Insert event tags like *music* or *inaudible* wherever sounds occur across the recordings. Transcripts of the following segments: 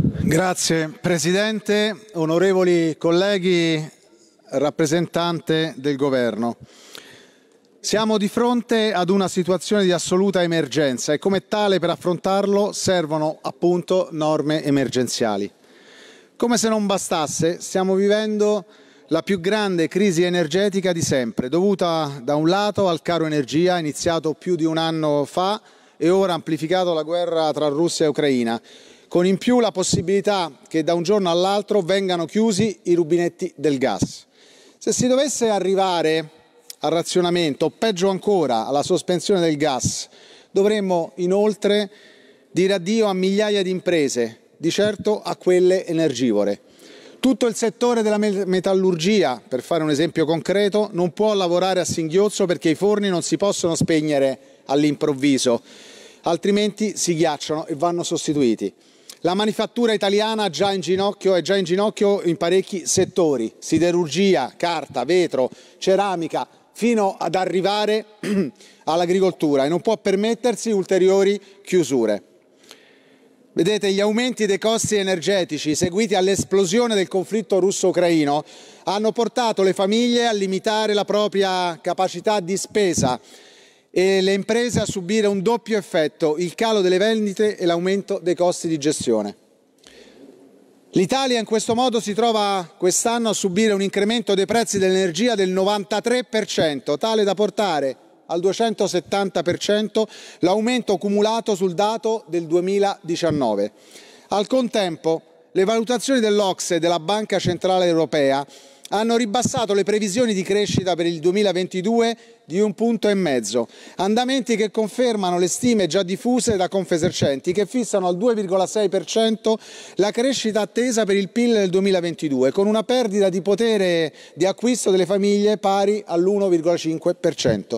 Grazie Presidente, onorevoli colleghi, rappresentante del Governo. Siamo di fronte ad una situazione di assoluta emergenza e come tale per affrontarlo servono appunto norme emergenziali. Come se non bastasse, stiamo vivendo la più grande crisi energetica di sempre, dovuta da un lato al caro energia iniziato più di un anno fa e ora amplificato la guerra tra Russia e Ucraina con in più la possibilità che da un giorno all'altro vengano chiusi i rubinetti del gas. Se si dovesse arrivare al razionamento o peggio ancora alla sospensione del gas, dovremmo inoltre dire addio a migliaia di imprese, di certo a quelle energivore. Tutto il settore della metallurgia, per fare un esempio concreto, non può lavorare a singhiozzo perché i forni non si possono spegnere all'improvviso, altrimenti si ghiacciano e vanno sostituiti. La manifattura italiana già in ginocchio è già in ginocchio in parecchi settori, siderurgia, carta, vetro, ceramica, fino ad arrivare *clears throat* all'agricoltura e non può permettersi ulteriori chiusure. Vedete, gli aumenti dei costi energetici seguiti all'esplosione del conflitto russo-ucraino hanno portato le famiglie a limitare la propria capacità di spesa e le imprese a subire un doppio effetto, il calo delle vendite e l'aumento dei costi di gestione. L'Italia in questo modo si trova quest'anno a subire un incremento dei prezzi dell'energia del 93%, tale da portare al 270% l'aumento cumulato sul dato del 2019. Al contempo, le valutazioni dell'Ocse e della Banca Centrale Europea hanno ribassato le previsioni di crescita per il 2022 di un punto e mezzo, andamenti che confermano le stime già diffuse da Confesercenti che fissano al 2,6% la crescita attesa per il PIL del 2022 con una perdita di potere di acquisto delle famiglie pari all'1,5%.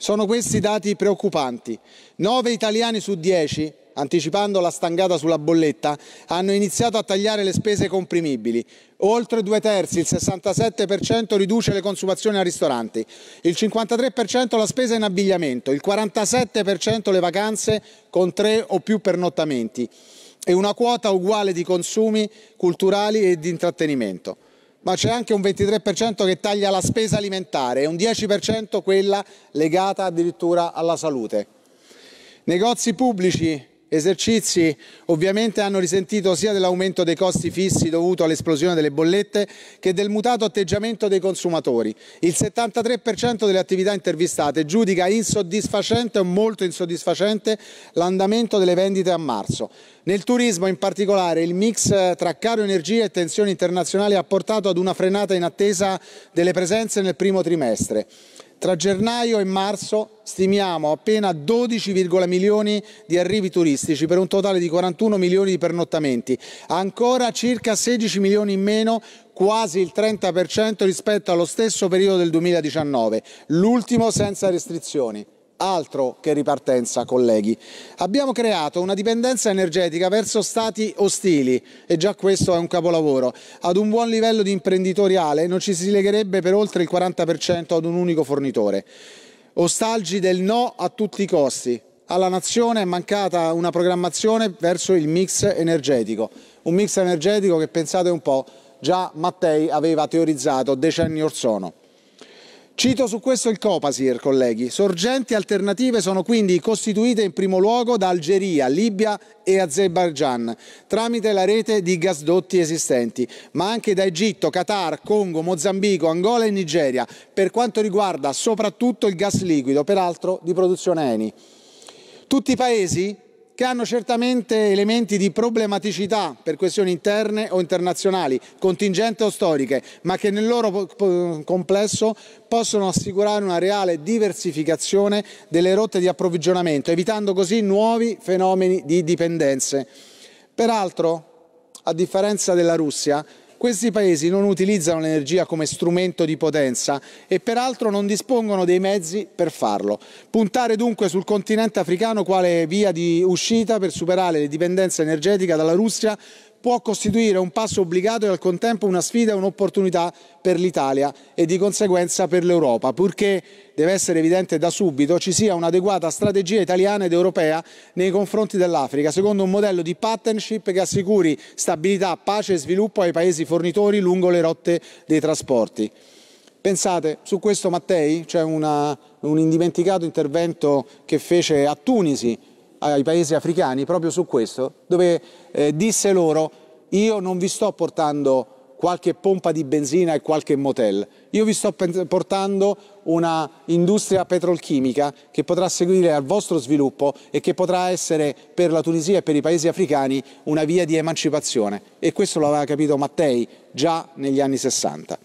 Sono questi dati preoccupanti. 9 italiani su 10 anticipando la stangata sulla bolletta, hanno iniziato a tagliare le spese comprimibili. Oltre due terzi, il 67% riduce le consumazioni a ristoranti, il 53% la spesa in abbigliamento, il 47% le vacanze con tre o più pernottamenti e una quota uguale di consumi culturali e di intrattenimento ma c'è anche un 23% che taglia la spesa alimentare e un 10% quella legata addirittura alla salute. Negozi pubblici esercizi ovviamente hanno risentito sia dell'aumento dei costi fissi dovuto all'esplosione delle bollette che del mutato atteggiamento dei consumatori. Il 73% delle attività intervistate giudica insoddisfacente o molto insoddisfacente l'andamento delle vendite a marzo. Nel turismo in particolare il mix tra caro energia e tensioni internazionali ha portato ad una frenata in attesa delle presenze nel primo trimestre. Tra gennaio e marzo stimiamo appena 12 milioni di arrivi turistici per un totale di 41 milioni di pernottamenti, ancora circa 16 milioni in meno quasi il 30% rispetto allo stesso periodo del 2019, l'ultimo senza restrizioni. Altro che ripartenza, colleghi. Abbiamo creato una dipendenza energetica verso stati ostili e già questo è un capolavoro. Ad un buon livello di imprenditoriale non ci si legherebbe per oltre il 40% ad un unico fornitore. Ostalgi del no a tutti i costi, alla nazione è mancata una programmazione verso il mix energetico, un mix energetico che pensate un po' già Mattei aveva teorizzato decenni or sono. Cito su questo il Copasir, colleghi. Sorgenti alternative sono quindi costituite in primo luogo da Algeria, Libia e Azerbaijan, tramite la rete di gasdotti esistenti, ma anche da Egitto, Qatar, Congo, Mozambico, Angola e Nigeria, per quanto riguarda soprattutto il gas liquido, peraltro di produzione ENI. Tutti i paesi che hanno certamente elementi di problematicità per questioni interne o internazionali, contingenti o storiche, ma che nel loro complesso possono assicurare una reale diversificazione delle rotte di approvvigionamento, evitando così nuovi fenomeni di dipendenze. Peraltro, a differenza della Russia, questi paesi non utilizzano l'energia come strumento di potenza e peraltro non dispongono dei mezzi per farlo. Puntare dunque sul continente africano quale via di uscita per superare le dipendenze energetiche dalla Russia può costituire un passo obbligato e al contempo una sfida e un'opportunità per l'Italia e di conseguenza per l'Europa, purché deve essere evidente da subito ci sia un'adeguata strategia italiana ed europea nei confronti dell'Africa, secondo un modello di partnership che assicuri stabilità, pace e sviluppo ai paesi fornitori lungo le rotte dei trasporti. Pensate, su questo Mattei c'è un indimenticato intervento che fece a Tunisi ai paesi africani proprio su questo, dove eh, disse loro io non vi sto portando qualche pompa di benzina e qualche motel, io vi sto portando una industria petrolchimica che potrà seguire al vostro sviluppo e che potrà essere per la Tunisia e per i paesi africani una via di emancipazione e questo lo aveva capito Mattei già negli anni 60.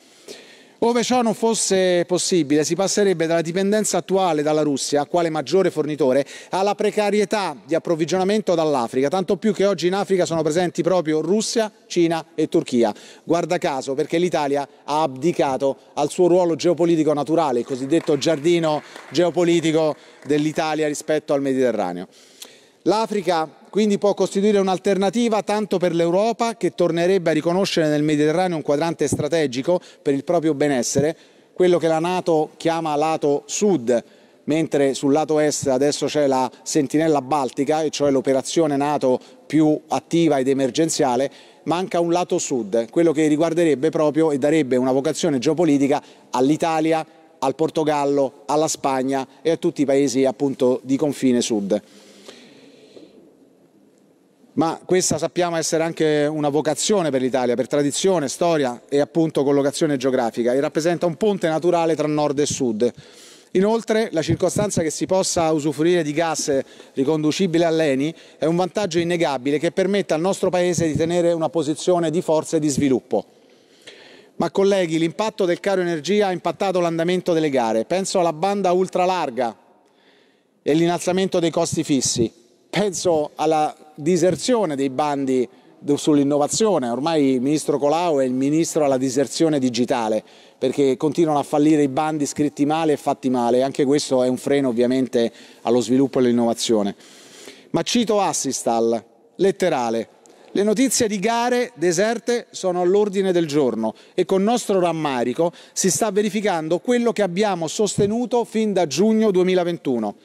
Ove ciò non fosse possibile, si passerebbe dalla dipendenza attuale dalla Russia, quale maggiore fornitore, alla precarietà di approvvigionamento dall'Africa, tanto più che oggi in Africa sono presenti proprio Russia, Cina e Turchia. Guarda caso, perché l'Italia ha abdicato al suo ruolo geopolitico naturale, il cosiddetto giardino geopolitico dell'Italia rispetto al Mediterraneo. L'Africa quindi può costituire un'alternativa tanto per l'Europa che tornerebbe a riconoscere nel Mediterraneo un quadrante strategico per il proprio benessere, quello che la Nato chiama lato sud, mentre sul lato est adesso c'è la sentinella baltica, e cioè l'operazione Nato più attiva ed emergenziale, manca un lato sud, quello che riguarderebbe proprio e darebbe una vocazione geopolitica all'Italia, al Portogallo, alla Spagna e a tutti i paesi appunto di confine sud ma questa sappiamo essere anche una vocazione per l'Italia, per tradizione, storia e appunto collocazione geografica e rappresenta un ponte naturale tra nord e sud. Inoltre la circostanza che si possa usufruire di gas riconducibile all'ENI è un vantaggio innegabile che permette al nostro Paese di tenere una posizione di forza e di sviluppo. Ma colleghi, l'impatto del caro energia ha impattato l'andamento delle gare. Penso alla banda ultralarga e all'innalzamento dei costi fissi. Penso alla diserzione dei bandi sull'innovazione, ormai il ministro Colau è il ministro alla diserzione digitale perché continuano a fallire i bandi scritti male e fatti male, anche questo è un freno ovviamente allo sviluppo e all'innovazione. Ma cito Assistal, letterale, le notizie di gare deserte sono all'ordine del giorno e con nostro rammarico si sta verificando quello che abbiamo sostenuto fin da giugno 2021.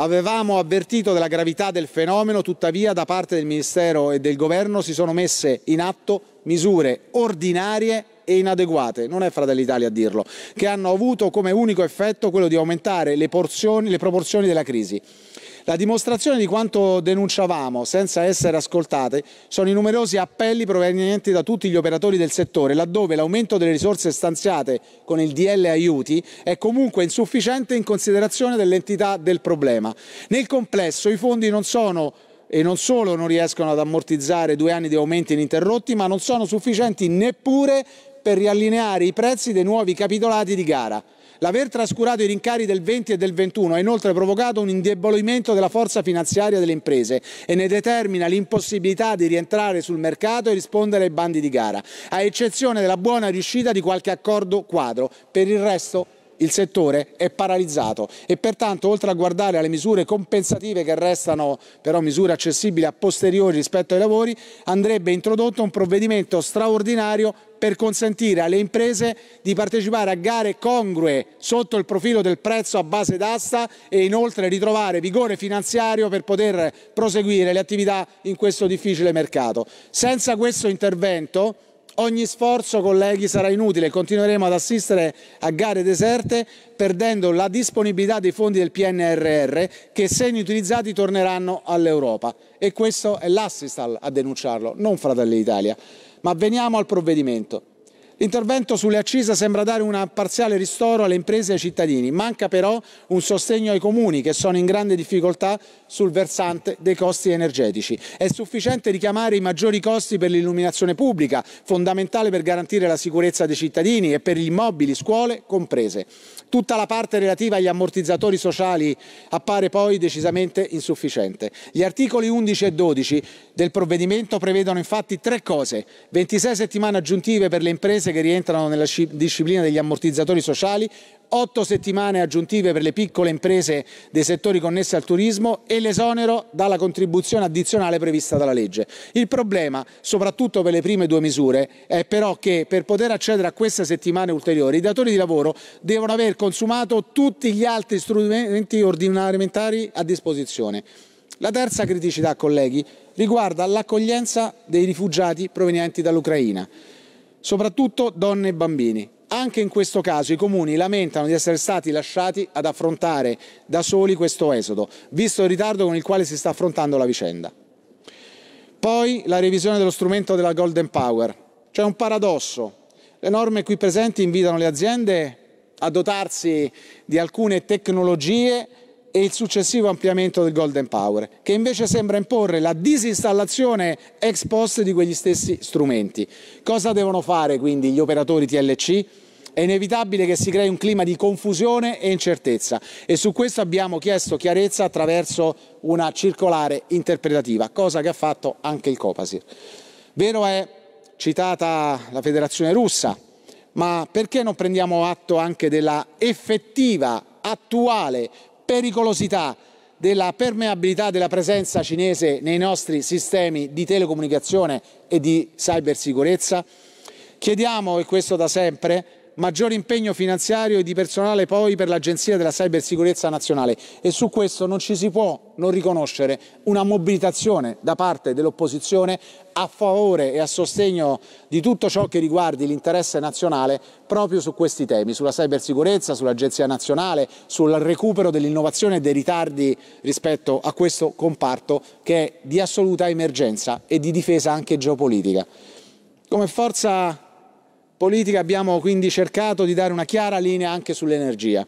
Avevamo avvertito della gravità del fenomeno, tuttavia da parte del Ministero e del Governo si sono messe in atto misure ordinarie e inadeguate, non è Fratelli Italia a dirlo, che hanno avuto come unico effetto quello di aumentare le, porzioni, le proporzioni della crisi. La dimostrazione di quanto denunciavamo senza essere ascoltate sono i numerosi appelli provenienti da tutti gli operatori del settore, laddove l'aumento delle risorse stanziate con il DL aiuti è comunque insufficiente in considerazione dell'entità del problema. Nel complesso i fondi non sono e non solo non riescono ad ammortizzare due anni di aumenti ininterrotti, ma non sono sufficienti neppure per riallineare i prezzi dei nuovi capitolati di gara. L'aver trascurato i rincari del 20 e del 21 ha inoltre provocato un indebolimento della forza finanziaria delle imprese e ne determina l'impossibilità di rientrare sul mercato e rispondere ai bandi di gara, a eccezione della buona riuscita di qualche accordo quadro. Per il resto il settore è paralizzato e pertanto oltre a guardare alle misure compensative che restano però misure accessibili a posteriori rispetto ai lavori andrebbe introdotto un provvedimento straordinario per consentire alle imprese di partecipare a gare congrue sotto il profilo del prezzo a base d'asta e inoltre ritrovare vigore finanziario per poter proseguire le attività in questo difficile mercato. Senza questo intervento ogni sforzo, colleghi, sarà inutile. Continueremo ad assistere a gare deserte perdendo la disponibilità dei fondi del PNRR che se inutilizzati torneranno all'Europa. E questo è l'Assistal a denunciarlo, non Fratelli d'Italia. Ma veniamo al provvedimento. L'intervento sulle accise sembra dare un parziale ristoro alle imprese e ai cittadini, manca però un sostegno ai comuni che sono in grande difficoltà sul versante dei costi energetici. È sufficiente richiamare i maggiori costi per l'illuminazione pubblica, fondamentale per garantire la sicurezza dei cittadini e per gli immobili, scuole comprese. Tutta la parte relativa agli ammortizzatori sociali appare poi decisamente insufficiente. Gli articoli 11 e 12 del provvedimento prevedono infatti tre cose, 26 settimane aggiuntive per le imprese spese che rientrano nella disciplina degli ammortizzatori sociali, otto settimane aggiuntive per le piccole imprese dei settori connessi al turismo e l'esonero dalla contribuzione addizionale prevista dalla legge. Il problema, soprattutto per le prime due misure, è però che per poter accedere a queste settimane ulteriori i datori di lavoro devono aver consumato tutti gli altri strumenti ordinamentari a disposizione. La terza criticità, colleghi, riguarda l'accoglienza dei rifugiati provenienti dall'Ucraina soprattutto donne e bambini. Anche in questo caso i comuni lamentano di essere stati lasciati ad affrontare da soli questo esodo, visto il ritardo con il quale si sta affrontando la vicenda. Poi la revisione dello strumento della Golden Power. C'è un paradosso. Le norme qui presenti invitano le aziende a dotarsi di alcune tecnologie e il successivo ampliamento del Golden Power, che invece sembra imporre la disinstallazione ex post di quegli stessi strumenti. Cosa devono fare quindi gli operatori TLC? È inevitabile che si crei un clima di confusione e incertezza e su questo abbiamo chiesto chiarezza attraverso una circolare interpretativa, cosa che ha fatto anche il Copasir. Vero è citata la Federazione russa, ma perché non prendiamo atto anche della effettiva attuale pericolosità della permeabilità della presenza cinese nei nostri sistemi di telecomunicazione e di cybersicurezza? Chiediamo, e questo da sempre, maggiore impegno finanziario e di personale poi per l'Agenzia della Cybersicurezza Nazionale e su questo non ci si può non riconoscere una mobilitazione da parte dell'opposizione a favore e a sostegno di tutto ciò che riguardi l'interesse nazionale proprio su questi temi, sulla cybersicurezza, sull'Agenzia Nazionale, sul recupero dell'innovazione e dei ritardi rispetto a questo comparto che è di assoluta emergenza e di difesa anche geopolitica. Come forza politica abbiamo quindi cercato di dare una chiara linea anche sull'energia.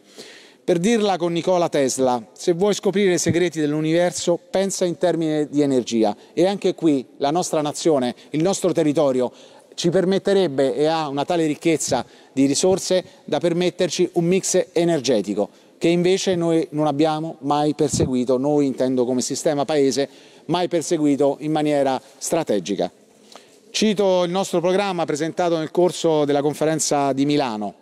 Per dirla con Nicola Tesla, se vuoi scoprire i segreti dell'universo, pensa in termini di energia. E anche qui la nostra nazione, il nostro territorio, ci permetterebbe e ha una tale ricchezza di risorse da permetterci un mix energetico che invece noi non abbiamo mai perseguito, noi intendo come sistema paese, mai perseguito in maniera strategica. Cito il nostro programma presentato nel corso della conferenza di Milano.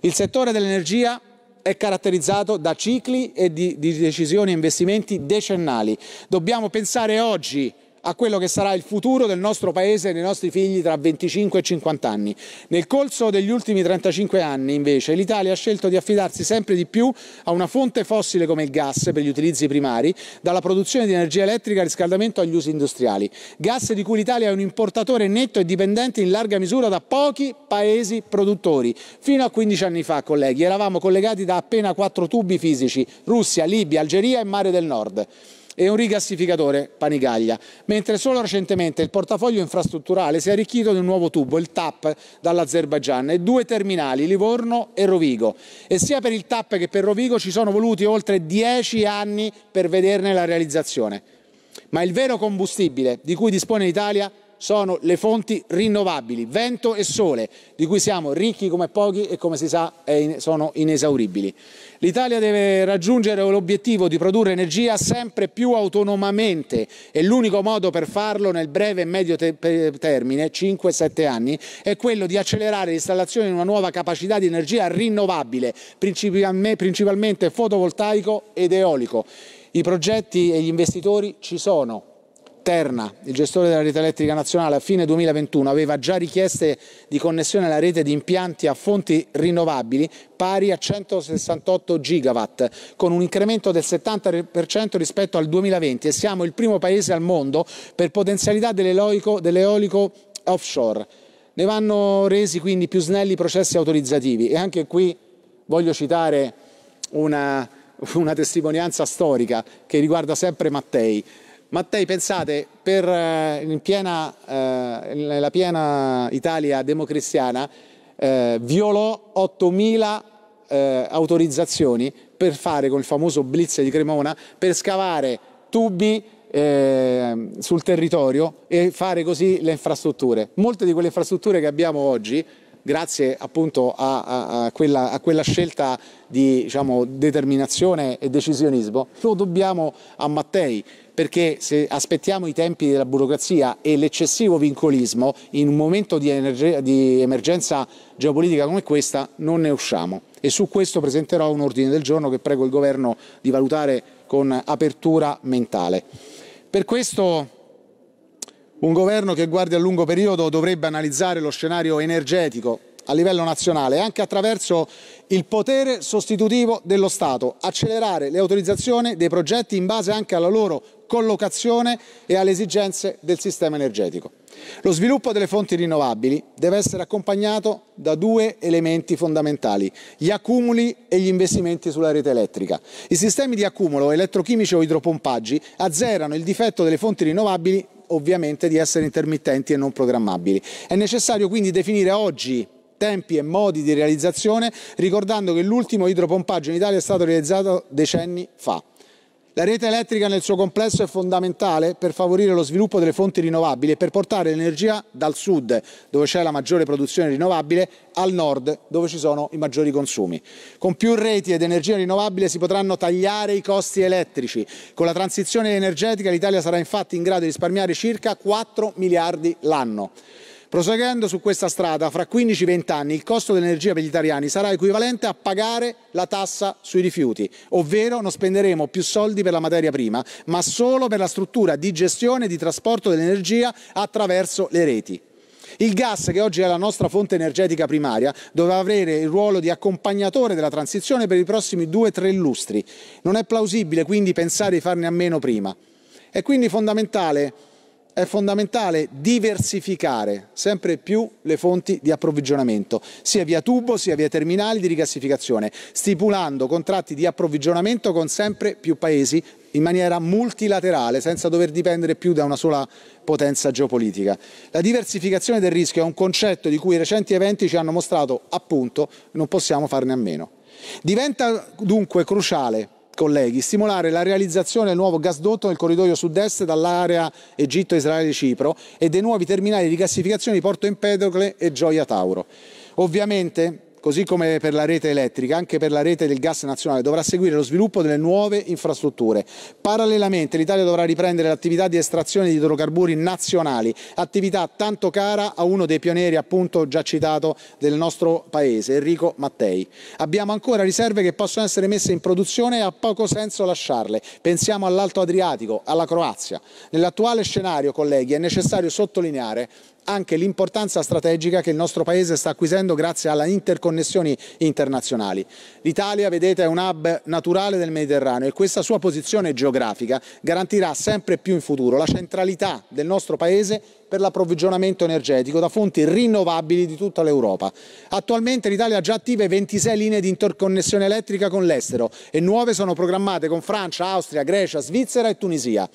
Il settore dell'energia è caratterizzato da cicli e di, di decisioni e investimenti decennali. Dobbiamo pensare oggi a quello che sarà il futuro del nostro paese e dei nostri figli tra 25 e 50 anni. Nel corso degli ultimi 35 anni, invece, l'Italia ha scelto di affidarsi sempre di più a una fonte fossile come il gas per gli utilizzi primari, dalla produzione di energia elettrica al riscaldamento agli usi industriali. Gas di cui l'Italia è un importatore netto e dipendente in larga misura da pochi paesi produttori. Fino a 15 anni fa, colleghi, eravamo collegati da appena quattro tubi fisici, Russia, Libia, Algeria e Mare del Nord e un rigassificatore Panigaglia, mentre solo recentemente il portafoglio infrastrutturale si è arricchito di un nuovo tubo, il TAP, dall'Azerbaigian e due terminali, Livorno e Rovigo. E sia per il TAP che per Rovigo ci sono voluti oltre dieci anni per vederne la realizzazione. Ma il vero combustibile di cui dispone l'Italia sono le fonti rinnovabili, vento e sole, di cui siamo ricchi come pochi e come si sa sono inesauribili. L'Italia deve raggiungere l'obiettivo di produrre energia sempre più autonomamente e l'unico modo per farlo nel breve e medio te termine, 5-7 anni, è quello di accelerare l'installazione di una nuova capacità di energia rinnovabile, principalmente fotovoltaico ed eolico. I progetti e gli investitori ci sono, Terna, il gestore della rete elettrica nazionale, a fine 2021 aveva già richieste di connessione alla rete di impianti a fonti rinnovabili pari a 168 gigawatt, con un incremento del 70% rispetto al 2020 e siamo il primo paese al mondo per potenzialità dell'eolico offshore. Ne vanno resi quindi più snelli i processi autorizzativi e anche qui voglio citare una, una testimonianza storica che riguarda sempre Mattei. Mattei, pensate, per, eh, piena, eh, nella piena Italia democristiana eh, violò 8.000 eh, autorizzazioni per fare con il famoso blitz di Cremona, per scavare tubi eh, sul territorio e fare così le infrastrutture. Molte di quelle infrastrutture che abbiamo oggi grazie appunto a, a, a, quella, a quella, scelta di diciamo, determinazione e decisionismo, lo dobbiamo a Mattei, perché se aspettiamo i tempi della burocrazia e l'eccessivo vincolismo, in un momento di, di emergenza geopolitica come questa non ne usciamo. E su questo presenterò un ordine del giorno che prego il Governo di valutare con apertura mentale. Per questo un governo che guardi a lungo periodo dovrebbe analizzare lo scenario energetico a livello nazionale anche attraverso il potere sostitutivo dello Stato, accelerare le autorizzazioni dei progetti in base anche alla loro collocazione e alle esigenze del sistema energetico. Lo sviluppo delle fonti rinnovabili deve essere accompagnato da due elementi fondamentali, gli accumuli e gli investimenti sulla rete elettrica. I sistemi di accumulo elettrochimici o idropompaggi azzerano il difetto delle fonti rinnovabili ovviamente di essere intermittenti e non programmabili. È necessario quindi definire oggi tempi e modi di realizzazione, ricordando che l'ultimo idropompaggio in Italia è stato realizzato decenni fa. La rete elettrica nel suo complesso è fondamentale per favorire lo sviluppo delle fonti rinnovabili e per portare l'energia dal sud, dove c'è la maggiore produzione rinnovabile, al nord, dove ci sono i maggiori consumi. Con più reti ed energia rinnovabile si potranno tagliare i costi elettrici. Con la transizione energetica l'Italia sarà infatti in grado di risparmiare circa 4 miliardi l'anno. Proseguendo su questa strada, fra 15-20 anni il costo dell'energia per gli italiani sarà equivalente a pagare la tassa sui rifiuti, ovvero non spenderemo più soldi per la materia prima, ma solo per la struttura di gestione e di trasporto dell'energia attraverso le reti. Il gas, che oggi è la nostra fonte energetica primaria, doveva avere il ruolo di accompagnatore della transizione per i prossimi due o tre lustri. Non è plausibile quindi pensare di farne a meno prima. È quindi fondamentale è fondamentale diversificare sempre più le fonti di approvvigionamento, sia via tubo sia via terminali di rigassificazione, stipulando contratti di approvvigionamento con sempre più paesi in maniera multilaterale, senza dover dipendere più da una sola potenza geopolitica. La diversificazione del rischio è un concetto di cui i recenti eventi ci hanno mostrato, appunto, non possiamo farne a meno. Diventa dunque cruciale colleghi, stimolare la realizzazione del nuovo gasdotto nel corridoio sud-est dall'area Egitto-Israele-Cipro e dei nuovi terminali di gassificazione di Porto Empedocle e Gioia Tauro. Ovviamente così come per la rete elettrica, anche per la rete del gas nazionale, dovrà seguire lo sviluppo delle nuove infrastrutture. Parallelamente l'Italia dovrà riprendere l'attività di estrazione di idrocarburi nazionali, attività tanto cara a uno dei pionieri appunto già citato del nostro paese, Enrico Mattei. Abbiamo ancora riserve che possono essere messe in produzione e ha poco senso lasciarle. Pensiamo all'Alto Adriatico, alla Croazia. Nell'attuale scenario, colleghi, è necessario sottolineare anche l'importanza strategica che il nostro Paese sta acquisendo grazie alle interconnessioni internazionali. L'Italia, vedete, è un hub naturale del Mediterraneo e questa sua posizione geografica garantirà sempre più in futuro la centralità del nostro Paese per l'approvvigionamento energetico da fonti rinnovabili di tutta l'Europa. Attualmente l'Italia ha già attive 26 linee di interconnessione elettrica con l'estero e nuove sono programmate con Francia, Austria, Grecia, Svizzera e Tunisia.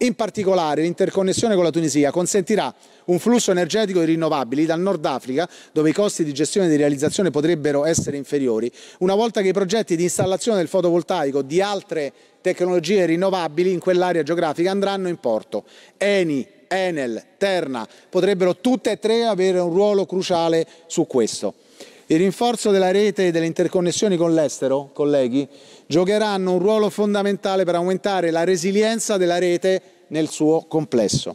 In particolare l'interconnessione con la Tunisia consentirà un flusso energetico di rinnovabili dal Nord Africa, dove i costi di gestione e di realizzazione potrebbero essere inferiori, una volta che i progetti di installazione del fotovoltaico di altre tecnologie rinnovabili in quell'area geografica andranno in porto. Eni, Enel, Terna potrebbero tutte e tre avere un ruolo cruciale su questo. Il rinforzo della rete e delle interconnessioni con l'estero, colleghi, giocheranno un ruolo fondamentale per aumentare la resilienza della rete nel suo complesso.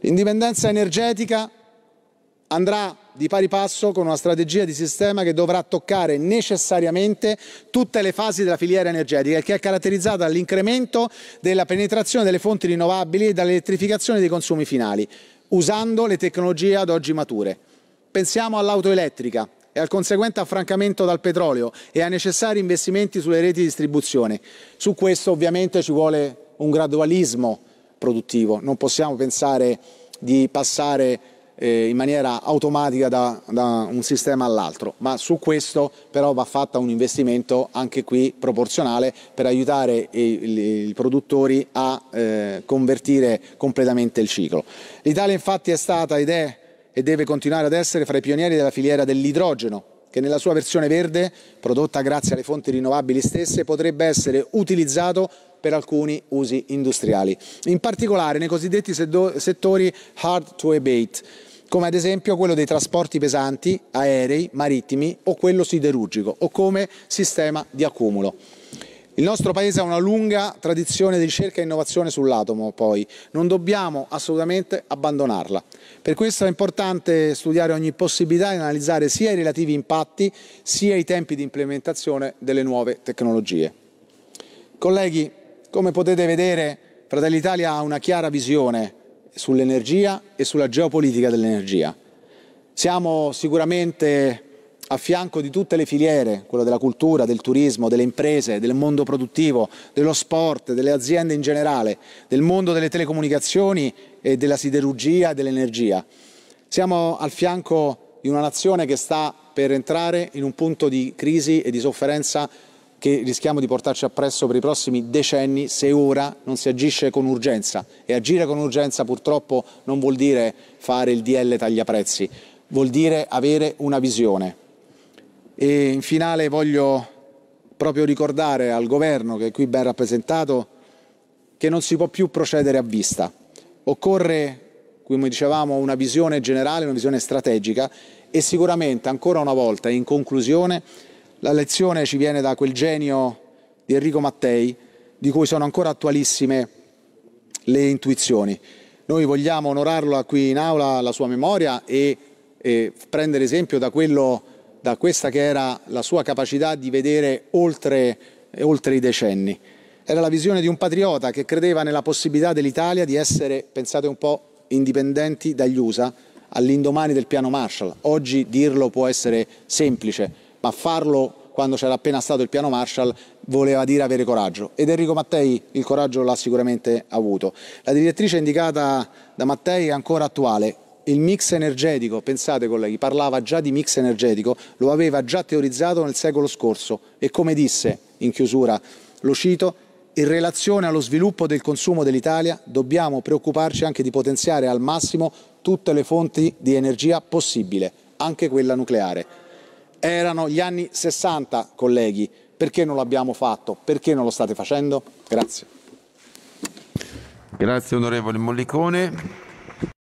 L'indipendenza energetica andrà di pari passo con una strategia di sistema che dovrà toccare necessariamente tutte le fasi della filiera energetica e che è caratterizzata dall'incremento della penetrazione delle fonti rinnovabili e dall'elettrificazione dei consumi finali, usando le tecnologie ad oggi mature. Pensiamo all'auto elettrica e al conseguente affrancamento dal petrolio e ai necessari investimenti sulle reti di distribuzione. Su questo ovviamente ci vuole un gradualismo produttivo, non possiamo pensare di passare eh, in maniera automatica da, da un sistema all'altro, ma su questo però va fatto un investimento anche qui proporzionale per aiutare i, i produttori a eh, convertire completamente il ciclo. L'Italia infatti è stata ed è e deve continuare ad essere fra i pionieri della filiera dell'idrogeno, che nella sua versione verde, prodotta grazie alle fonti rinnovabili stesse, potrebbe essere utilizzato per alcuni usi industriali, in particolare nei cosiddetti settori hard to abate, come ad esempio quello dei trasporti pesanti, aerei, marittimi o quello siderurgico, o come sistema di accumulo. Il nostro Paese ha una lunga tradizione di ricerca e innovazione sull'atomo, poi non dobbiamo assolutamente abbandonarla. Per questo è importante studiare ogni possibilità e analizzare sia i relativi impatti sia i tempi di implementazione delle nuove tecnologie. Colleghi, come potete vedere, Fratelli Italia ha una chiara visione sull'energia e sulla geopolitica dell'energia. Siamo sicuramente a fianco di tutte le filiere, quella della cultura, del turismo, delle imprese, del mondo produttivo, dello sport, delle aziende in generale, del mondo delle telecomunicazioni e della siderurgia e dell'energia. Siamo al fianco di una nazione che sta per entrare in un punto di crisi e di sofferenza che rischiamo di portarci appresso per i prossimi decenni se ora non si agisce con urgenza. E agire con urgenza purtroppo non vuol dire fare il DL taglia prezzi, vuol dire avere una visione. E in finale voglio proprio ricordare al governo, che è qui ben rappresentato, che non si può più procedere a vista. Occorre, come dicevamo, una visione generale, una visione strategica e sicuramente, ancora una volta, in conclusione, la lezione ci viene da quel genio di Enrico Mattei, di cui sono ancora attualissime le intuizioni. Noi vogliamo onorarlo qui in aula, la sua memoria, e, e prendere esempio da quello da questa che era la sua capacità di vedere oltre, eh, oltre i decenni. Era la visione di un patriota che credeva nella possibilità dell'Italia di essere, pensate un po', indipendenti dagli USA all'indomani del piano Marshall. Oggi dirlo può essere semplice, ma farlo quando c'era appena stato il piano Marshall voleva dire avere coraggio ed Enrico Mattei il coraggio l'ha sicuramente avuto. La direttrice indicata da Mattei è ancora attuale, il mix energetico, pensate colleghi, parlava già di mix energetico, lo aveva già teorizzato nel secolo scorso e come disse, in chiusura lo cito, in relazione allo sviluppo del consumo dell'Italia dobbiamo preoccuparci anche di potenziare al massimo tutte le fonti di energia possibile, anche quella nucleare. Erano gli anni 60, colleghi, perché non l'abbiamo fatto? Perché non lo state facendo? Grazie. Grazie onorevole Mollicone.